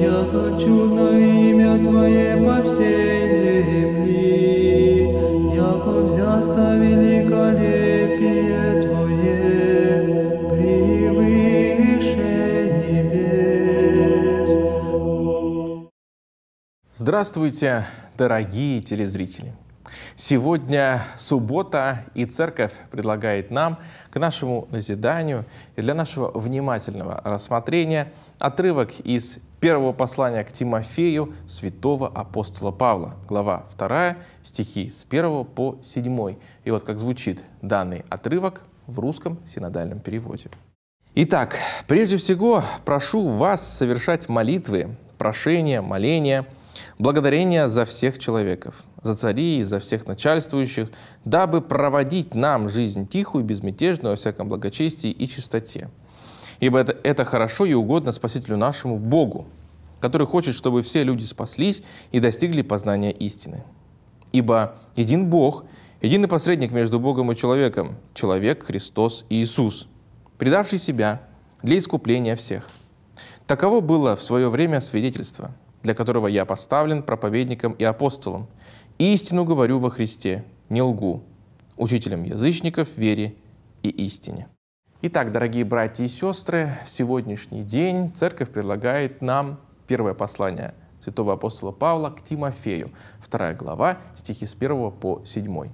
Я хочу на имя Твое по всей земли, яко взяться великолепие Твое, превыше небес. Здравствуйте, дорогие телезрители! Сегодня суббота, и церковь предлагает нам к нашему назиданию и для нашего внимательного рассмотрения отрывок из Первого послания к Тимофею святого апостола Павла, глава 2, стихи с 1 по 7. И вот как звучит данный отрывок в русском синодальном переводе. Итак, прежде всего прошу вас совершать молитвы, прошения, моления, благодарения за всех человеков, за царей и за всех начальствующих, дабы проводить нам жизнь тихую, безмятежную, во всяком благочестии и чистоте – ибо это, это хорошо и угодно Спасителю нашему Богу, который хочет, чтобы все люди спаслись и достигли познания истины. Ибо един Бог, единый посредник между Богом и человеком, человек Христос Иисус, предавший себя для искупления всех. Таково было в свое время свидетельство, для которого я поставлен проповедником и апостолом. Истину говорю во Христе, не лгу, учителем язычников вере и истине. Итак, дорогие братья и сестры, в сегодняшний день Церковь предлагает нам первое послание святого апостола Павла к Тимофею, вторая глава, стихи с 1 по 7.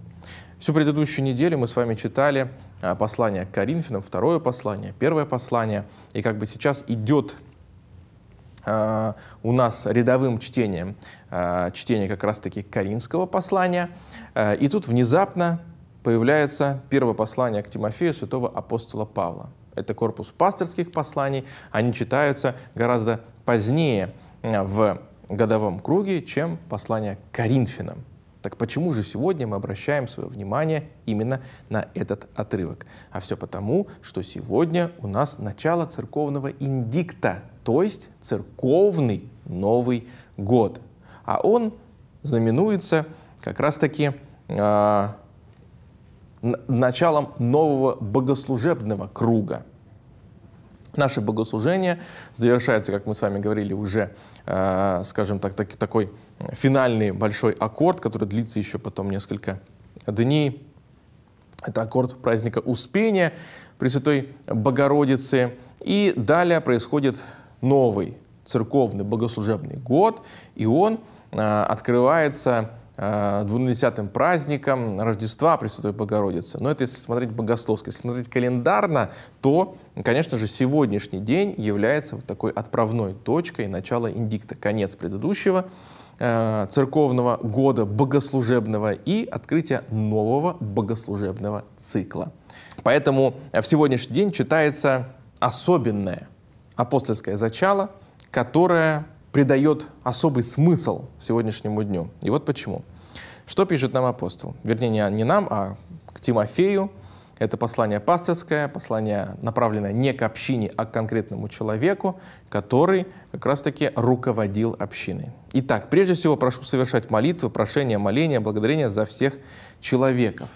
Всю предыдущую неделю мы с вами читали а, послание к Коринфянам, второе послание, первое послание, и как бы сейчас идет а, у нас рядовым чтением, а, чтение как раз-таки коринфского послания, и тут внезапно появляется первое послание к Тимофею святого апостола Павла. Это корпус пастырских посланий, они читаются гораздо позднее в годовом круге, чем послание к Коринфянам. Так почему же сегодня мы обращаем свое внимание именно на этот отрывок? А все потому, что сегодня у нас начало церковного индикта, то есть церковный Новый год. А он знаменуется как раз-таки а, началом нового богослужебного круга. Наше богослужение завершается, как мы с вами говорили, уже, э, скажем так, так, такой финальный большой аккорд, который длится еще потом несколько дней. Это аккорд праздника Успения Пресвятой Богородицы. И далее происходит новый церковный богослужебный год, и он э, открывается Э, двунадесятым праздником Рождества Пресвятой Богородицы. Но это если смотреть богословски. Если смотреть календарно, то, конечно же, сегодняшний день является вот такой отправной точкой начала индикта, конец предыдущего э, церковного года богослужебного и открытие нового богослужебного цикла. Поэтому в сегодняшний день читается особенное апостольское зачало, которое придает особый смысл сегодняшнему дню. И вот почему. Что пишет нам апостол? Вернее, не нам, а к Тимофею. Это послание пастырское послание, направленное не к общине, а к конкретному человеку, который как раз-таки руководил общиной. Итак, прежде всего прошу совершать молитвы, прошения, моления, благодарения за всех человеков.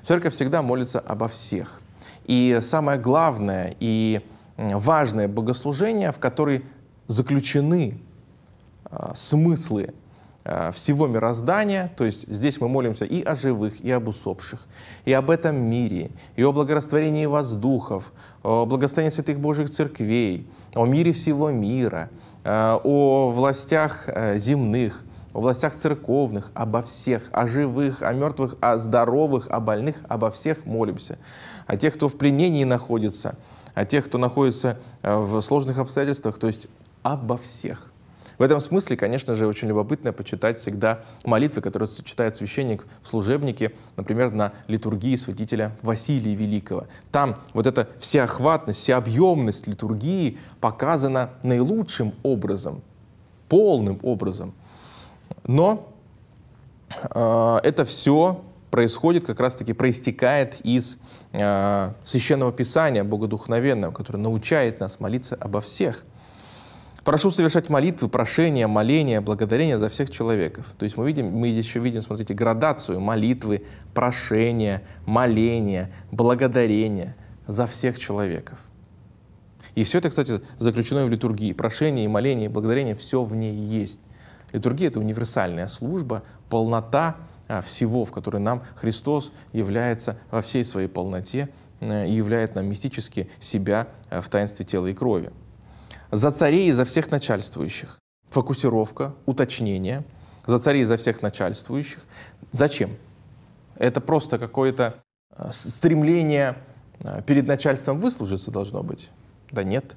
Церковь всегда молится обо всех. И самое главное и важное богослужение, в которой заключены а, смыслы а, всего мироздания, то есть здесь мы молимся и о живых, и об усопших, и об этом мире, и о благорастворении воздухов, о благословении святых Божьих церквей, о мире всего мира, а, о властях земных, о властях церковных, обо всех, о живых, о мертвых, о здоровых, о больных, обо всех молимся, о тех, кто в пленении находится, о тех, кто находится э, в сложных обстоятельствах, то есть обо всех. В этом смысле, конечно же, очень любопытно почитать всегда молитвы, которые читает священник в служебнике, например, на литургии святителя Василия Великого. Там вот эта всеохватность, всеобъемность литургии показана наилучшим образом, полным образом. Но э, это все происходит, как раз-таки проистекает из э, священного писания Богодухновенного, которое научает нас молиться обо всех – Прошу совершать молитвы, прошения, моления, благодарения за всех человеков. То есть мы видим, мы еще видим, смотрите, градацию молитвы, прошения, моления, благодарения за всех человеков. И все это, кстати, заключено в литургии. Прошение, и моление, и благодарение, все в ней есть. Литургия — это универсальная служба, полнота а, всего, в которой нам Христос является во всей своей полноте э, и являет нам мистически себя э, в таинстве тела и крови за царей и за всех начальствующих. Фокусировка, уточнение, за царей и за всех начальствующих. Зачем? Это просто какое-то э, стремление э, перед начальством выслужиться должно быть. Да нет.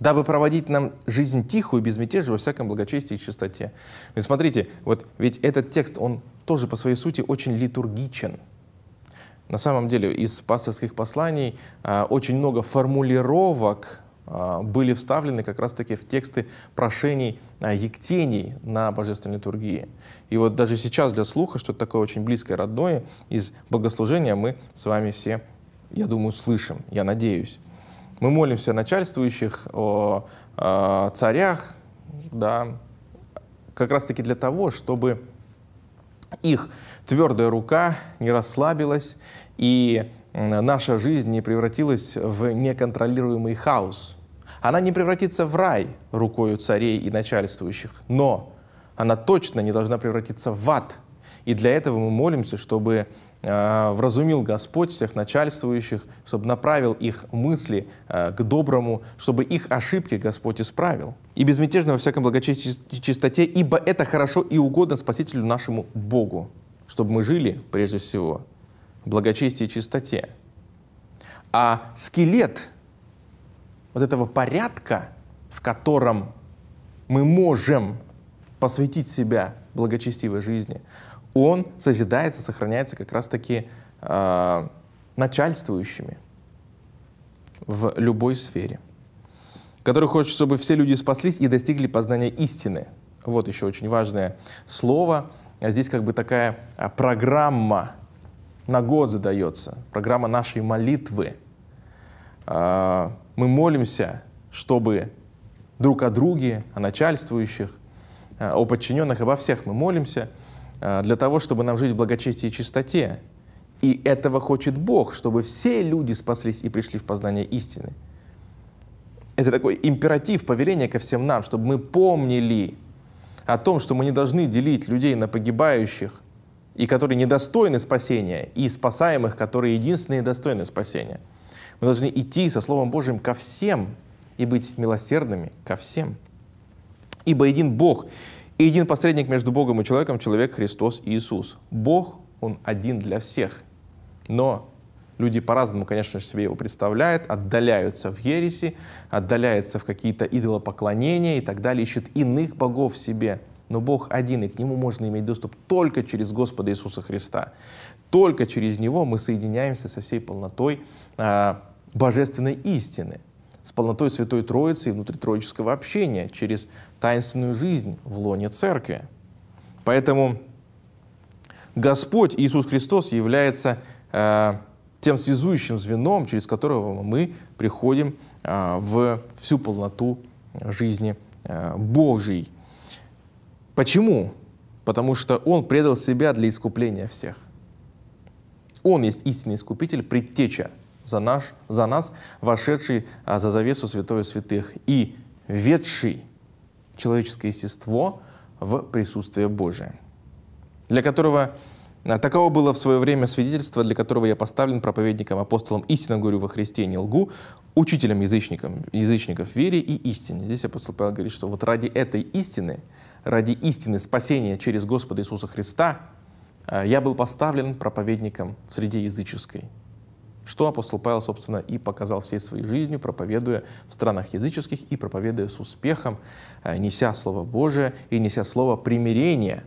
Дабы проводить нам жизнь тихую, безмятежную, во всяком благочестии и чистоте. И смотрите, вот ведь этот текст, он тоже по своей сути очень литургичен. На самом деле из пасторских посланий а, очень много формулировок а, были вставлены как раз-таки в тексты прошений а, ектений на божественной литургии. И вот даже сейчас для слуха, что-то такое очень близкое, родное, из богослужения мы с вами все, я думаю, слышим, я надеюсь. Мы молимся о начальствующих, о, о а, царях, да, как раз-таки для того, чтобы их твердая рука не расслабилась и наша жизнь не превратилась в неконтролируемый хаос. Она не превратится в рай рукою царей и начальствующих, но она точно не должна превратиться в ад. И для этого мы молимся, чтобы а, вразумил Господь всех начальствующих, чтобы направил их мысли а, к доброму, чтобы их ошибки Господь исправил. И безмятежно во всяком благочестии чистоте, ибо это хорошо и угодно Спасителю нашему Богу, чтобы мы жили, прежде всего, благочестии и чистоте. А скелет вот этого порядка, в котором мы можем посвятить себя благочестивой жизни, он созидается, сохраняется как раз-таки э, начальствующими в любой сфере, который хочет, чтобы все люди спаслись и достигли познания истины. Вот еще очень важное слово. А здесь как бы такая а, программа на год задается, программа нашей молитвы. А, мы молимся, чтобы друг о друге, о начальствующих, а, о подчиненных, обо всех мы молимся а, для того, чтобы нам жить в благочестии и чистоте. И этого хочет Бог, чтобы все люди спаслись и пришли в познание истины. Это такой императив, повеление ко всем нам, чтобы мы помнили о том, что мы не должны делить людей на погибающих – и которые недостойны спасения, и спасаемых, которые единственные достойны спасения. Мы должны идти со Словом Божьим ко всем и быть милосердными ко всем. Ибо един Бог и един посредник между Богом и человеком, человек Христос Иисус. Бог, Он один для всех. Но люди по-разному, конечно же, себе его представляют, отдаляются в ереси, отдаляются в какие-то идолопоклонения и так далее, ищут иных богов в себе – но Бог один, и к Нему можно иметь доступ только через Господа Иисуса Христа. Только через Него мы соединяемся со всей полнотой а, божественной истины, с полнотой Святой Троицы и внутритроического общения, через таинственную жизнь в лоне Церкви. Поэтому Господь Иисус Христос является а, тем связующим звеном, через которого мы приходим а, в всю полноту жизни а, Божьей. Почему? Потому что Он предал себя для искупления всех. Он есть истинный искупитель, предтеча за, наш, за нас, вошедший а, за завесу святою святых и ведший человеческое естество в присутствие Божие, для которого а, Таково было в свое время свидетельство, для которого я поставлен проповедником, апостолом истинно говорю во Христе, не лгу, учителем язычником, язычников вере и истине. Здесь апостол Павел говорит, что вот ради этой истины – ради истины спасения через Господа Иисуса Христа, э, я был поставлен проповедником в среде языческой. Что апостол Павел, собственно, и показал всей своей жизнью, проповедуя в странах языческих и проповедуя с успехом, э, неся Слово Божие и неся Слово примирения,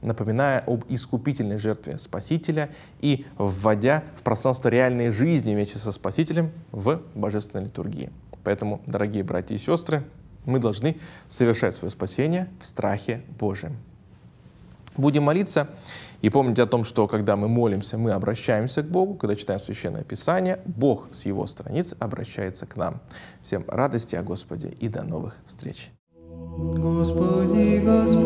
напоминая об искупительной жертве Спасителя и вводя в пространство реальной жизни вместе со Спасителем в божественной литургии. Поэтому, дорогие братья и сестры, мы должны совершать свое спасение в страхе Божьем. Будем молиться и помнить о том, что когда мы молимся, мы обращаемся к Богу, когда читаем Священное Писание, Бог с его страниц обращается к нам. Всем радости о а Господе и до новых встреч. Господи, Господи.